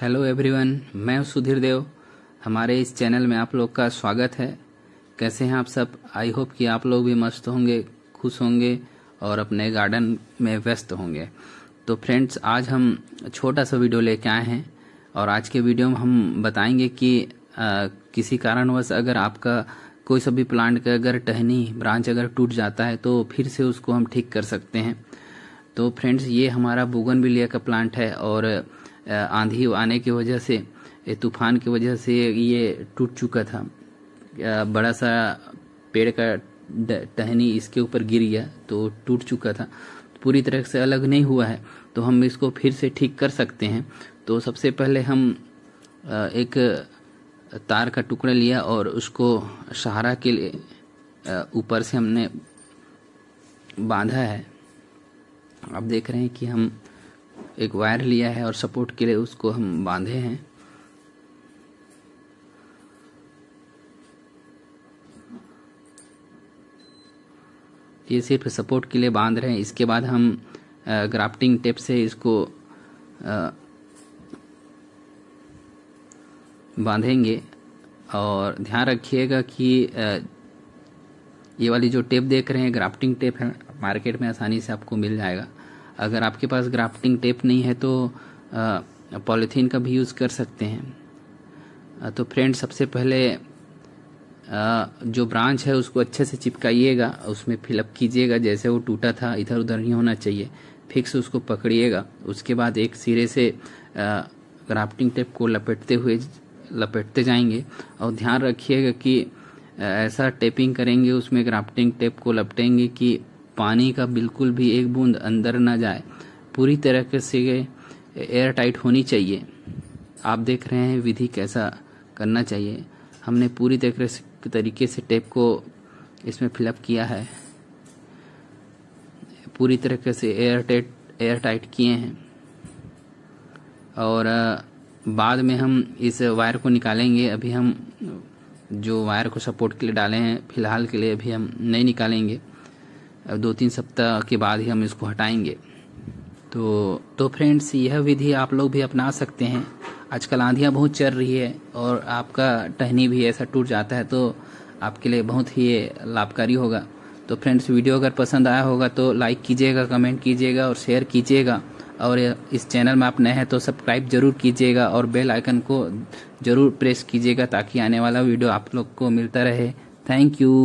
hello everyone मैं सुधीर देव हमारे इस चैनल में आप लोग का स्वागत है कैसे हैं आप सब आई होप कि आप लोग भी मस्त होंगे खुश होंगे और अपने गार्डन में व्यस्त होंगे तो फ्रेंड्स आज हम छोटा सा वीडियो लेके आए हैं और आज के वीडियो में हम बताएंगे कि आ, किसी कारणवश अगर आपका कोई सभी प्लांट का अगर टहनी ब्रांच अगर टूट जाता है तो फिर से उसको हम ठीक कर सकते हैं तो फ्रेंड्स ये हमारा बुगन का प्लांट है और आंधी आने की वजह से तूफान की वजह से ये टूट चुका था बड़ा सा पेड़ का टहनी इसके ऊपर गिर गया तो टूट चुका था पूरी तरह से अलग नहीं हुआ है तो हम इसको फिर से ठीक कर सकते हैं तो सबसे पहले हम एक तार का टुकड़ा लिया और उसको सहारा के लिए ऊपर से हमने बांधा है आप देख रहे हैं कि हम एक वायर लिया है और सपोर्ट के लिए उसको हम बांधे हैं ये सिर्फ सपोर्ट के लिए बांध रहे हैं इसके बाद हम ग्राफ्टिंग टेप से इसको बांधेंगे और ध्यान रखिएगा कि ये वाली जो टेप देख रहे हैं ग्राफ्टिंग टेप है मार्केट में आसानी से आपको मिल जाएगा अगर आपके पास ग्राफ्टिंग टेप नहीं है तो पॉलीथीन का भी यूज़ कर सकते हैं तो फ्रेंड सबसे पहले जो ब्रांच है उसको अच्छे से चिपकाइएगा उसमें फिलअप कीजिएगा जैसे वो टूटा था इधर उधर नहीं होना चाहिए फिक्स उसको पकड़िएगा उसके बाद एक सिरे से ग्राफ्टिंग टेप को लपेटते हुए लपेटते जाएंगे और ध्यान रखिएगा कि ऐसा टेपिंग करेंगे उसमें ग्राफ्टिंग टेप को लपटेंगे कि पानी का बिल्कुल भी एक बूंद अंदर ना जाए पूरी तरह से एयर टाइट होनी चाहिए आप देख रहे हैं विधि कैसा करना चाहिए हमने पूरी तरह तरीके से टेप को इसमें फिलअप किया है पूरी तरह से एयर टाइट एयर टाइट किए हैं और बाद में हम इस वायर को निकालेंगे अभी हम जो वायर को सपोर्ट के लिए डाले हैं फिलहाल के लिए अभी हम नहीं निकालेंगे दो तीन सप्ताह के बाद ही हम इसको हटाएंगे तो तो फ्रेंड्स यह विधि आप लोग भी अपना सकते हैं आजकल आंधियाँ बहुत चल रही है और आपका टहनी भी ऐसा टूट जाता है तो आपके लिए बहुत ही लाभकारी होगा तो फ्रेंड्स वीडियो अगर पसंद आया होगा तो लाइक कीजिएगा कमेंट कीजिएगा और शेयर कीजिएगा और इस चैनल में आप नए हैं तो सब्सक्राइब जरूर कीजिएगा और बेल आइकन को जरूर प्रेस कीजिएगा ताकि आने वाला वीडियो आप लोग को मिलता रहे थैंक यू